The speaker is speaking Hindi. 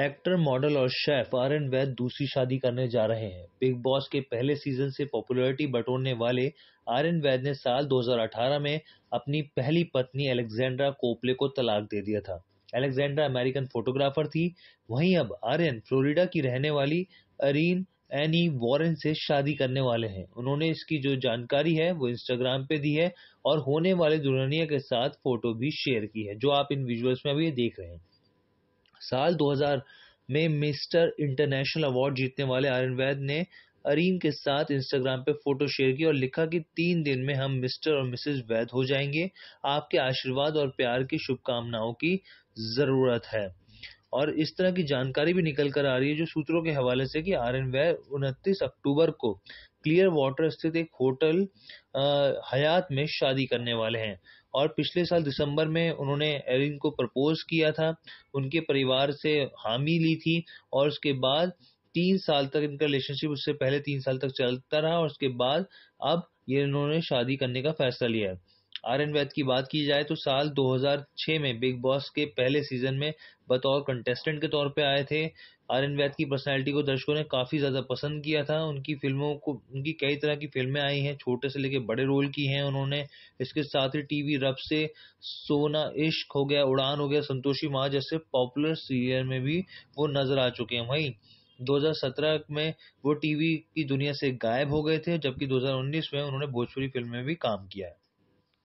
एक्टर मॉडल और शेफ आर्यन वैद दूसरी शादी करने जा रहे हैं बिग बॉस के पहले सीजन से पॉपुलैरिटी बटोरने वाले आर्यन वैद ने साल 2018 में अपनी पहली पत्नी अलेक्जेंड्रा कोपले को तलाक दे दिया था अलेक्जेंड्रा अमेरिकन फोटोग्राफर थी वहीं अब आर्यन फ्लोरिडा की रहने वाली अरीन एनी वॉरेन से शादी करने वाले हैं उन्होंने इसकी जो जानकारी है वो इंस्टाग्राम पे दी है और होने वाले दुल्हनिया के साथ फोटो भी शेयर की है जो आप इन विजुअल्स में अभी देख रहे हैं साल 2000 में मिस्टर इंटरनेशनल अवार्ड जीतने वाले आर्यन वैद ने अरीन के साथ इंस्टाग्राम पे फोटो शेयर की और लिखा कि तीन दिन में हम मिस्टर और मिसेज वैद हो जाएंगे आपके आशीर्वाद और प्यार की शुभकामनाओं की ज़रूरत है और इस तरह की जानकारी भी निकल कर आ रही है जो सूत्रों के हवाले से कि आर एन वे उनतीस अक्टूबर को क्लियर वाटर स्थित एक होटल हयात में शादी करने वाले हैं और पिछले साल दिसंबर में उन्होंने एरिन को प्रपोज किया था उनके परिवार से हामी ली थी और उसके बाद तीन साल तक इनका रिलेशनशिप उससे पहले तीन साल तक चलता रहा और उसके बाद अब ये इन्होंने शादी करने का फैसला लिया है आर्यन वैद की बात की जाए तो साल 2006 में बिग बॉस के पहले सीजन में बतौर कंटेस्टेंट के तौर पे आए थे आर्यन वैद की पर्सनैलिटी को दर्शकों ने काफ़ी ज़्यादा पसंद किया था उनकी फिल्मों को उनकी कई तरह की फिल्में आई हैं छोटे से लेके बड़े रोल की हैं उन्होंने इसके साथ ही टीवी रब से सोना इश्क हो गया उड़ान हो गया संतोषी माँ जैसे पॉपुलर सीरियल में भी वो नज़र आ चुके हैं वहीं 2017 में वो टीवी की दुनिया से गायब हो गए थे जबकि 2019 में उन्होंने भोजपुरी फिल्म में भी काम किया है